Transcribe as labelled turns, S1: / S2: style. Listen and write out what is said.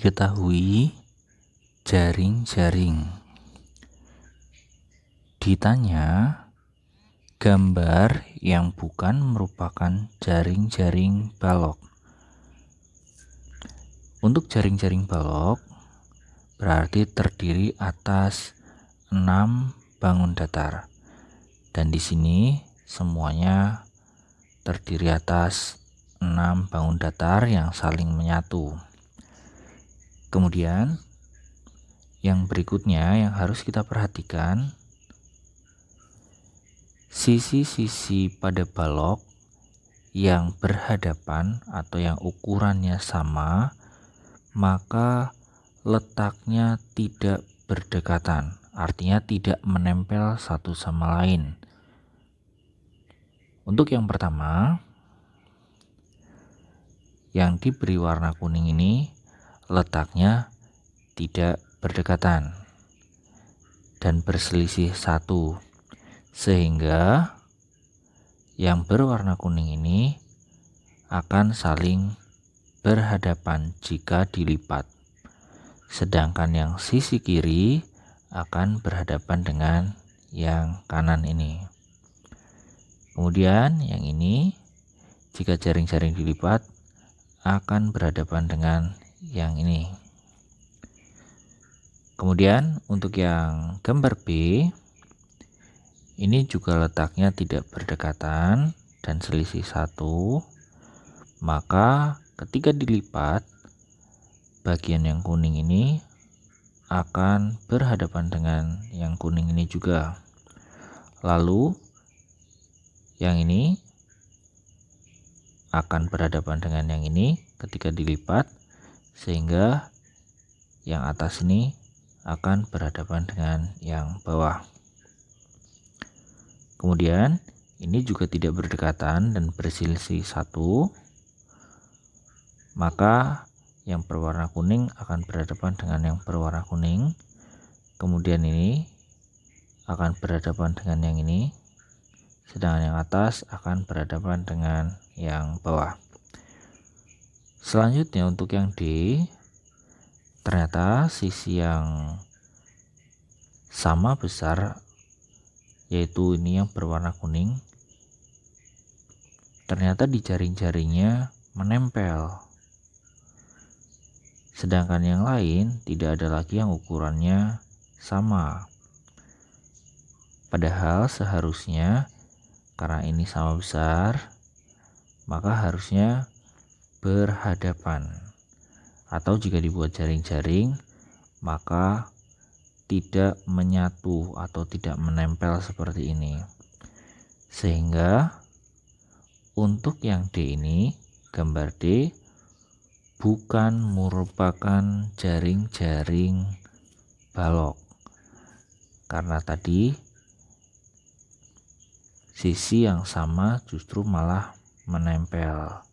S1: diketahui jaring-jaring. Ditanya gambar yang bukan merupakan jaring-jaring balok. Untuk jaring-jaring balok berarti terdiri atas 6 bangun datar. Dan di sini semuanya terdiri atas 6 bangun datar yang saling menyatu. Kemudian yang berikutnya yang harus kita perhatikan sisi-sisi pada balok yang berhadapan atau yang ukurannya sama, maka letaknya tidak berdekatan, artinya tidak menempel satu sama lain. Untuk yang pertama, yang diberi warna kuning ini letaknya tidak berdekatan dan berselisih satu sehingga yang berwarna kuning ini akan saling berhadapan jika dilipat sedangkan yang sisi kiri akan berhadapan dengan yang kanan ini kemudian yang ini jika jaring-jaring dilipat akan berhadapan dengan yang ini. Kemudian untuk yang gambar B ini juga letaknya tidak berdekatan dan selisih satu maka ketika dilipat bagian yang kuning ini akan berhadapan dengan yang kuning ini juga lalu yang ini akan berhadapan dengan yang ini ketika dilipat sehingga yang atas ini akan berhadapan dengan yang bawah. Kemudian, ini juga tidak berdekatan dan berselisih satu, maka yang berwarna kuning akan berhadapan dengan yang berwarna kuning. Kemudian ini akan berhadapan dengan yang ini, sedangkan yang atas akan berhadapan dengan yang bawah. Selanjutnya untuk yang D ternyata sisi yang sama besar yaitu ini yang berwarna kuning ternyata di jaring-jaringnya menempel sedangkan yang lain tidak ada lagi yang ukurannya sama padahal seharusnya karena ini sama besar maka harusnya berhadapan atau jika dibuat jaring-jaring maka tidak menyatu atau tidak menempel seperti ini sehingga untuk yang D ini gambar D bukan merupakan jaring-jaring balok karena tadi sisi yang sama justru malah menempel